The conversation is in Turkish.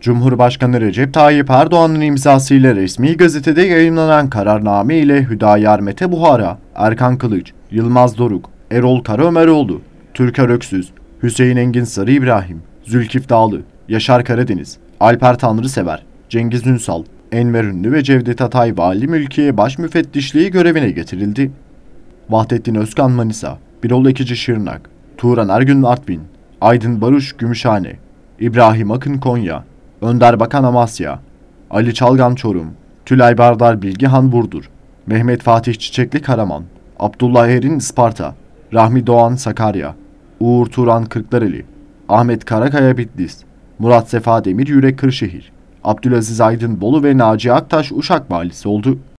Cumhurbaşkanı Recep Tayyip Erdoğan'ın imzasıyla resmi gazetede yayınlanan kararname ile Hüdayar Mete Buhara, Erkan Kılıç, Yılmaz Doruk, Erol Karaömeroğlu, Türker Öksüz, Hüseyin Engin Sarı İbrahim, Zülkif Dağlı, Yaşar Karadeniz, Alper Tanrısever, Cengiz Ünsal, Enver Ünlü ve Cevdet Atay Vali Mülkiye Baş Müfettişliği görevine getirildi. Vahdettin Özkan Manisa, Birol Ekici Şırnak, Turan Ergün Artvin, Aydın Baruş Gümüşhane, İbrahim Akın Konya, Önder Bakan Amasya, Ali Çalgan Çorum, Tülay Bardar Bilgihan Burdur, Mehmet Fatih Çiçekli Karaman, Abdullah Erin Sparta, Rahmi Doğan Sakarya, Uğur Turan Kırklareli, Ahmet Karakaya Bitlis, Murat Sefa Demir Yürek Kırşehir, Abdülaziz Aydın Bolu ve Naci Aktaş Uşak valisi oldu.